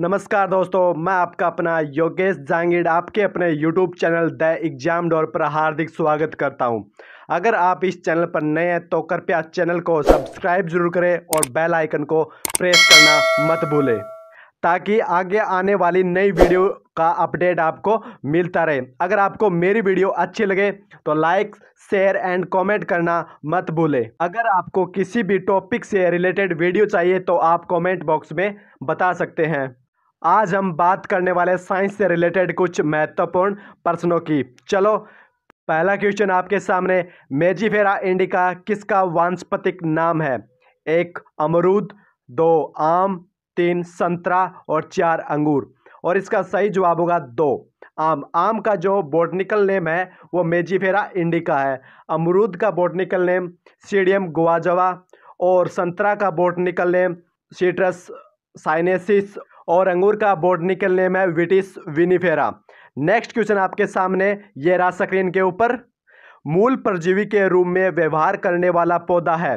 नमस्कार दोस्तों मैं आपका अपना योगेश जांगिड आपके अपने YouTube channel the exam door पर हार्दिक स्वागत करता हूं। अगर आप इस चैनल पर नए हैं तो कृपया चैनल को सब्सक्राइब जरूर करें और बेल आइकन को प्रेस करना मत भूलें ताकि आगे आने वाली नई वीडियो का अपडेट आपको मिलता रहे अगर आपको मेरी वीडियो अच्छी लगे तो लाइक शेयर एंड कमेंट करना मत भूलें अगर आपको किसी भी टॉपिक से रिलेटेड वीडियो चाहिए तो आप कमेंट बॉक्स में बता सकते हैं आज हम बात करने वाले साइंस से रिलेटेड कुछ महत्वपूर्ण प्रश्नों की चलो पहला क्वेश्चन आपके सामने मेजीफेरा इंडिका किसका वानस्पतिक नाम है एक अमरूद दो आम तीन संतरा और चार अंगूर और इसका सही जवाब होगा दो आम आम का जो बोटनिकल नेम है वो मेजीफेरा इंडिका है अमरूद का बोटनिकल नेम सीडियम गुआजवा और संतरा का बोटनिकल नेम सीट्रस साइनेसिस और अंगूर का बोर्ड निकल नेम है विटिस विनीफेरा नेक्स्ट क्वेश्चन आपके सामने ये रहा स्क्रीन के ऊपर मूल परजीवी के रूप में व्यवहार करने वाला पौधा है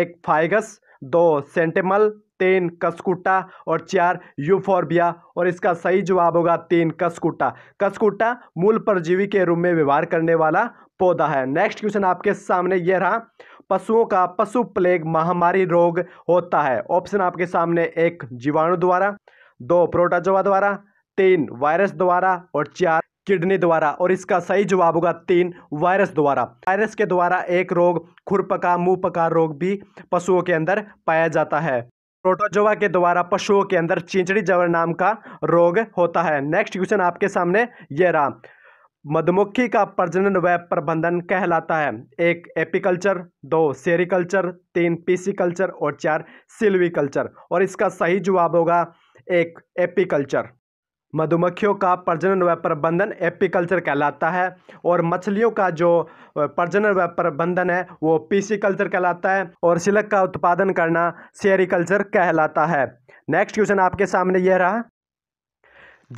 एक फाइगस दो सेंटेमल तीन कसकुटा और चार यूफोर्बिया और इसका सही जवाब होगा तीन कसकुटा कसकुटा मूल परजीवी के रूप में व्यवहार करने वाला पौधा है नेक्स्ट क्वेश्चन आपके सामने यह रहा पशुओं का पशु प्लेग महामारी रोग होता है ऑप्शन आपके सामने एक जीवाणु द्वारा दो प्रोटाजोवा द्वारा तीन वायरस द्वारा और चार किडनी द्वारा और इसका सही जवाब होगा तीन वायरस द्वारा वायरस के द्वारा एक रोग खुरपका मुंह पका रोग भी पशुओं के अंदर पाया जाता है प्रोटोजोवा के द्वारा पशुओं के अंदर चिंचड़ी जवर नाम का रोग होता है नेक्स्ट क्वेश्चन आपके सामने ये रहा मधुमक्खी का प्रजनन व प्रबंधन कहलाता है एक एपिकल्चर दो सेरिकल्चर तीन पीसीकल्चर और चार सिल्वीकल्चर और इसका सही जवाब होगा एक एपीकल्चर मधुमक्खियों का प्रजनन व प्रबंधन एपीकल्चर कहलाता है और मछलियों का जो प्रजनन व प्रबंधन है वो पीसीकल्चर कहलाता है और सिलक का उत्पादन करना सेरिकल्चर कहलाता है नेक्स्ट क्वेश्चन आपके सामने यह रहा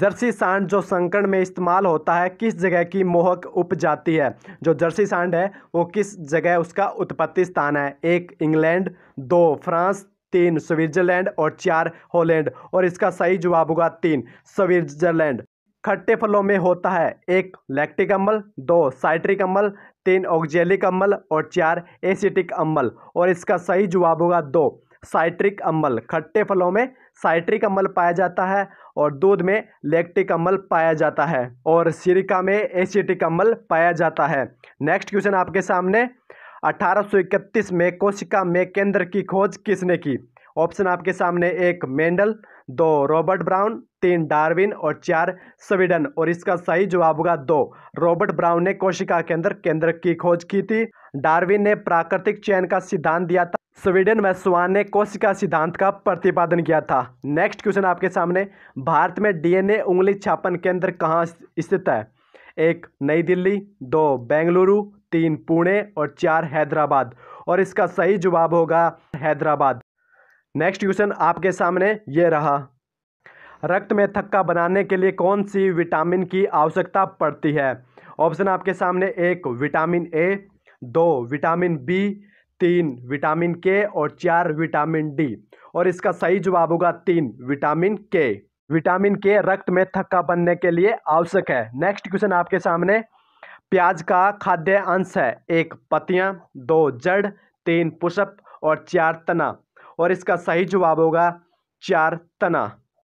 जर्सी सांड जो संकरण में इस्तेमाल होता है किस जगह की मोहक उपजाति है जो जर्सी सांड है वो किस जगह उसका उत्पत्ति स्थान है एक इंग्लैंड दो फ्रांस तीन स्विट्जरलैंड और चार हॉलैंड और इसका सही जवाब होगा तीन स्विट्जरलैंड खट्टे फलों में होता है एक लैक्टिक अम्बल दो साइट्रिक अम्ल तीन ऑक्जेलिक अम्ल और चार एसिटिक अम्बल और इसका सही जवाब होगा दो साइट्रिक अम्बल खट्टे फलों में साइट्रिक अम्ल पाया जाता है और दूध में लैक्टिक अम्बल पाया जाता है और सिरिका में एसिटिक अम्बल पाया जाता है नेक्स्ट क्वेश्चन आपके सामने 1831 में कोशिका में केंद्र की खोज किसने की ऑप्शन आपके सामने एक मेंडल दो रॉबर्ट ब्राउन तीन डार्विन और चार स्वीडन और इसका सही जवाब होगा दो रॉबर्ट ब्राउन ने कोशिका के अंदर केंद्र की खोज की थी डार्विन ने प्राकृतिक चयन का सिद्धांत दिया था स्वीडन में स्वान ने कोशिका सिद्धांत का प्रतिपादन किया था नेक्स्ट क्वेश्चन आपके सामने भारत में डीएनए उंगली छापन केंद्र कहाँ स्थित है एक नई दिल्ली दो बेंगलुरु तीन पुणे और चार हैदराबाद और इसका सही जवाब होगा हैदराबाद नेक्स्ट क्वेश्चन आपके सामने ये रहा रक्त में थक्का बनाने के लिए कौन सी विटामिन की आवश्यकता पड़ती है ऑप्शन आपके सामने एक विटामिन ए दो विटामिन बी तीन विटामिन के और चार विटामिन डी और इसका सही जवाब होगा तीन विटामिन के विटामिन के रक्त में थक्का बनने के लिए आवश्यक है नेक्स्ट क्वेश्चन आपके सामने प्याज का खाद्य अंश है एक पतियाँ दो जड़ तीन पुष्प और चार तना और इसका सही जवाब होगा चार तना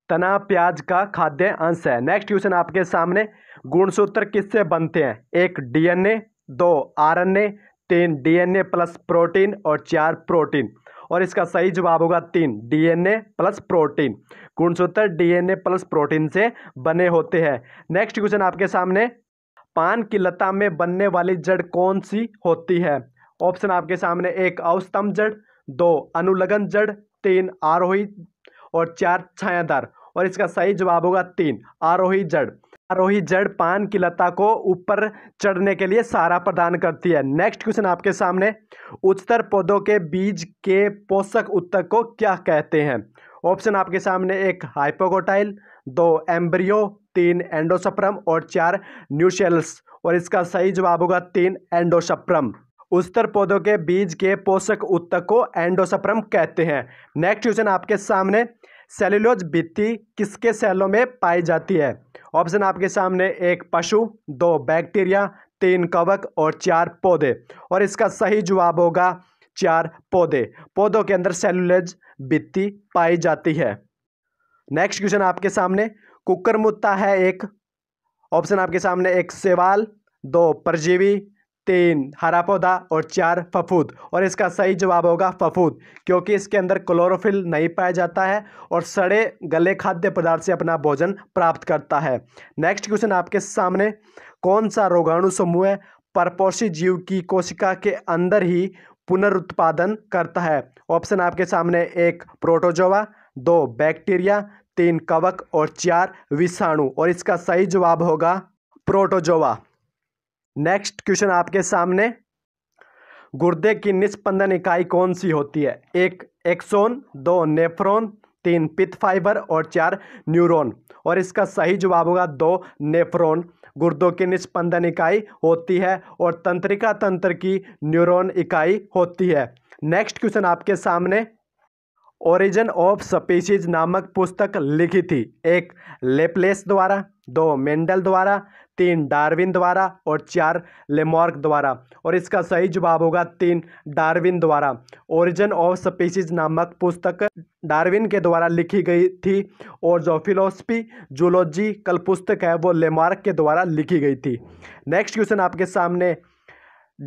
तना प्याज का खाद्य अंश है नेक्स्ट क्वेश्चन आपके सामने गुणसूत्र किससे बनते हैं एक डीएनए दो आरएनए तीन डीएनए प्लस प्रोटीन और चार प्रोटीन और इसका सही जवाब होगा तीन डीएनए प्लस प्रोटीन गुणसूत्र डीएनए प्लस प्रोटीन से बने होते हैं नेक्स्ट क्वेश्चन आपके सामने पान की लता में बनने वाली जड़ कौन सी होती है ऑप्शन आपके सामने एक अवस्तम जड़ दो अनुलगन जड़ तीन आरोही और चार छायादार और इसका सही जवाब होगा तीन आरोही जड़ आरोही जड़ पान की लता को ऊपर चढ़ने के लिए सहारा प्रदान करती है नेक्स्ट क्वेश्चन आपके सामने उच्चतर पौधों के बीज के पोषक उत्तर को क्या कहते हैं ऑप्शन आपके सामने एक हाइपोकोटाइल दो एम्ब्रियो तीन एंडोसप्रम और चार न्यूशेल्स और इसका सही जवाब होगा तीन एंडोसप्रम उत्तर पौधों के बीज के पोषक उत्तक को एंडोसप्रम कहते हैं नेक्स्ट क्वेश्चन आपके सामने सेल्युलोज भित्ति किसके सेलों में पाई जाती है ऑप्शन आपके सामने एक पशु दो बैक्टीरिया तीन कवक और चार पौधे और इसका सही जवाब होगा चार पौधे पौधों के अंदर सेल्युलोज भित्ति पाई जाती है नेक्स्ट क्वेश्चन आपके सामने कुकर मुत्ता है एक ऑप्शन आपके सामने एक सेवाल दो परजीवी तीन हरा पौधा और चार फफूद और इसका सही जवाब होगा फफूद क्योंकि इसके अंदर क्लोरोफिल नहीं पाया जाता है और सड़े गले खाद्य पदार्थ से अपना भोजन प्राप्त करता है नेक्स्ट क्वेश्चन आपके सामने कौन सा रोगाणु समूह परपोषी जीव की कोशिका के अंदर ही पुनरुत्पादन करता है ऑप्शन आपके सामने एक प्रोटोजोवा दो बैक्टीरिया तीन कवक और चार विषाणु और इसका सही जवाब होगा प्रोटोजोवा नेक्स्ट क्वेश्चन आपके सामने गुर्दे की निष्पंदन इकाई कौन सी होती है एक एक्सोन दो नेफ्रोन तीन पित फाइबर और चार न्यूरॉन और इसका सही जवाब होगा दो नेफ्रोन गुर्दों की निष्पंदन इकाई होती है और तंत्रिका तंत्र की न्यूरॉन इकाई होती है नेक्स्ट क्वेश्चन आपके सामने ओरिजिन ऑफ स्पीसीज नामक पुस्तक लिखी थी एक लेपलेस द्वारा दो मेंडल द्वारा तीन डार्विन द्वारा और चार लेमॉर्क द्वारा और इसका सही जवाब होगा तीन डार्विन द्वारा ओरिजिन ऑफ स्पीसीज नामक पुस्तक डार्विन के द्वारा लिखी गई थी और जो फिलोसफी जूलॉजी कल पुस्तक है वो लेमार्क के द्वारा लिखी गई थी नेक्स्ट क्वेश्चन आपके सामने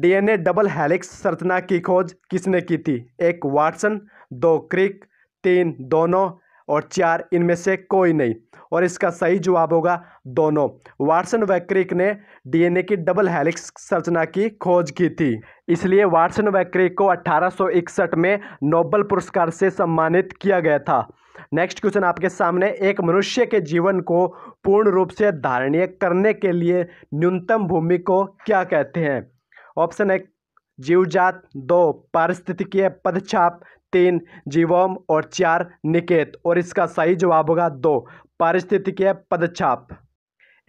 डीएनए डबल हेलिक्स संरचना की खोज किसने की थी एक वाटसन दो क्रिक तीन दोनों और चार इनमें से कोई नहीं और इसका सही जवाब होगा दोनों वाटसन व क्रिक ने डीएनए की डबल हेलिक्स संरचना की खोज की थी इसलिए वाटसन व क्रिक को 1861 में नोबल पुरस्कार से सम्मानित किया गया था नेक्स्ट क्वेश्चन आपके सामने एक मनुष्य के जीवन को पूर्ण रूप से धारणीय करने के लिए न्यूनतम भूमि को क्या कहते हैं ऑप्शन एक जीव जात दो पारिस्थितिकीय पदछाप तीन जीवोम और चार निकेत और इसका सही जवाब होगा दो पारिस्थितिकीय पदछाप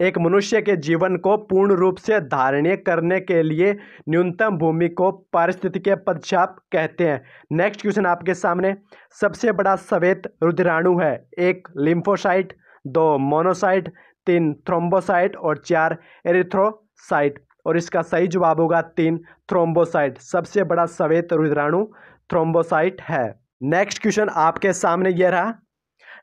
एक मनुष्य के जीवन को पूर्ण रूप से धारणीय करने के लिए न्यूनतम भूमि को पारिस्थितिकीय पदछाप कहते हैं नेक्स्ट क्वेश्चन आपके सामने सबसे बड़ा सवेत रुद्राणु है एक लिम्फोसाइट दो मोनोसाइट तीन थ्रोम्बोसाइट और चार एरिथ्रोसाइट और इसका सही जवाब होगा तीन थ्रोम्बोसाइट सबसे बड़ा सवेत रुद्राणु थ्रोम्बोसाइट है नेक्स्ट क्वेश्चन आपके सामने यह रहा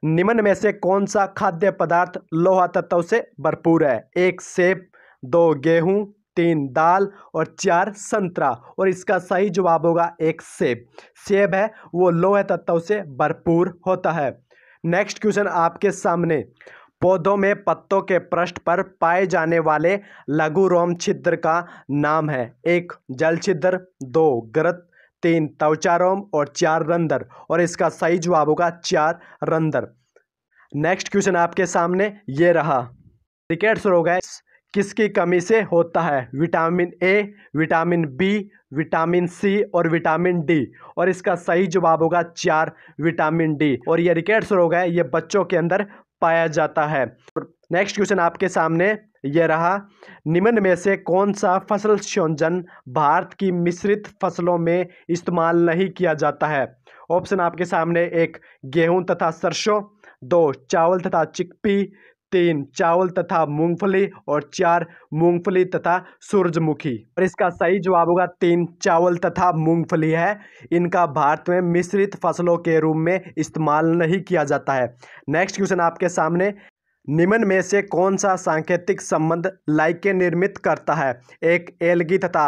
निम्न में से कौन सा खाद्य पदार्थ लोहा तत्व से भरपूर है एक सेब दो गेहूं तीन दाल और चार संतरा और इसका सही जवाब होगा एक सेब सेब है वो लोहे तत्व से भरपूर होता है नेक्स्ट क्वेश्चन आपके सामने पौधों में पत्तों के पृष्ठ पर पाए जाने वाले लघु रोम छिद्र का नाम है एक जल छिद्र दो ग्रत तीन तवचारोम और चार रंदर और इसका सही जवाब होगा चार रंदर नेक्स्ट क्वेश्चन आपके सामने ये रहा रिकेट्स रोग है किसकी कमी से होता है vitamin A vitamin B vitamin C और विटामिन डी और इसका सही जवाब होगा चार विटामिन डी और ये रिकेट्स रोग है ये बच्चों के अंदर पाया जाता है नेक्स्ट क्वेश्चन आपके सामने यह रहा निम्न में से कौन सा फसल संयोजन भारत की मिश्रित फसलों में इस्तेमाल नहीं किया जाता है ऑप्शन आपके सामने एक गेहूं तथा सरसों दो चावल तथा चिकपी तीन चावल तथा मूंगफली और चार मूंगफली तथा सूरजमुखी और इसका सही जवाब होगा तीन चावल तथा मूंगफली है इनका भारत में मिश्रित फसलों के रूप में इस्तेमाल नहीं किया जाता है नेक्स्ट क्वेश्चन आपके सामने निम्न में से कौन सा सांकेतिक संबंध लाइके निर्मित करता है एक एलगी तथा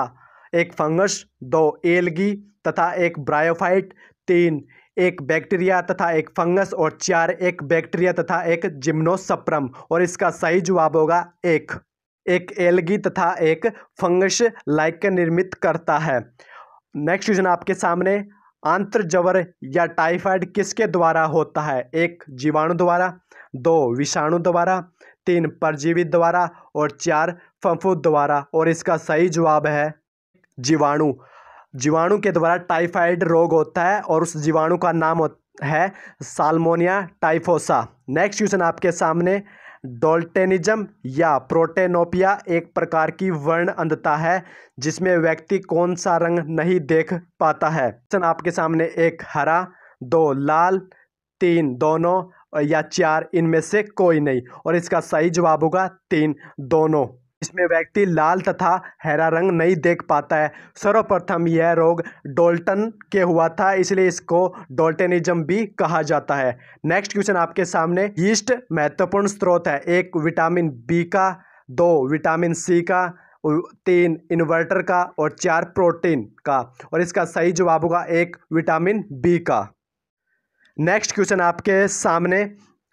एक फंगस दो एलगी तथा एक ब्रायोफाइट तीन एक बैक्टीरिया तथा एक फंगस और चार एक बैक्टीरिया तथा एक जिम्नोसप्रम और इसका सही जवाब होगा एक एक एलगी तथा एक फंगस लाइके निर्मित करता है नेक्स्ट क्वेश्चन आपके सामने आंत्र जवर या टाइफाइड किसके द्वारा होता है एक जीवाणु द्वारा दो विषाणु द्वारा तीन परजीवी द्वारा और चार फंफू द्वारा और इसका सही जवाब है जीवाणु जीवाणु के द्वारा टाइफाइड रोग होता है और उस जीवाणु का नाम है साल्मोनिया टाइफोसा नेक्स्ट क्वेश्चन आपके सामने डोल्टेनिज्म या प्रोटेनोपिया एक प्रकार की वर्ण अंधता है जिसमें व्यक्ति कौन सा रंग नहीं देख पाता है क्वेश्चन आपके सामने एक हरा दो लाल तीन दोनों या चार इनमें से कोई नहीं और इसका सही जवाब होगा तीन दोनों इसमें व्यक्ति लाल तथा हरा रंग नहीं देख पाता है सर्वप्रथम यह रोग डोल्टन के हुआ था इसलिए इसको डोल्टेनिज्म भी कहा जाता है नेक्स्ट क्वेश्चन आपके सामने यीस्ट महत्वपूर्ण स्रोत है एक विटामिन बी का दो विटामिन सी का तीन इन्वर्टर का और चार प्रोटीन का और इसका सही जवाब होगा एक विटामिन बी का नेक्स्ट क्वेश्चन आपके सामने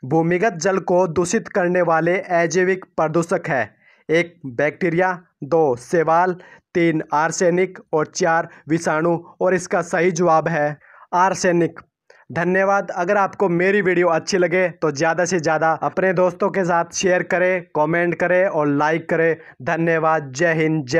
भूमिगत जल को दूषित करने वाले अजैविक प्रदूषक है एक बैक्टीरिया दो सेवाल तीन आर्सेनिक और चार विषाणु और इसका सही जवाब है आर्सेनिक धन्यवाद अगर आपको मेरी वीडियो अच्छी लगे तो ज़्यादा से ज़्यादा अपने दोस्तों के साथ शेयर करें कमेंट करें और लाइक करें धन्यवाद जय हिंद जय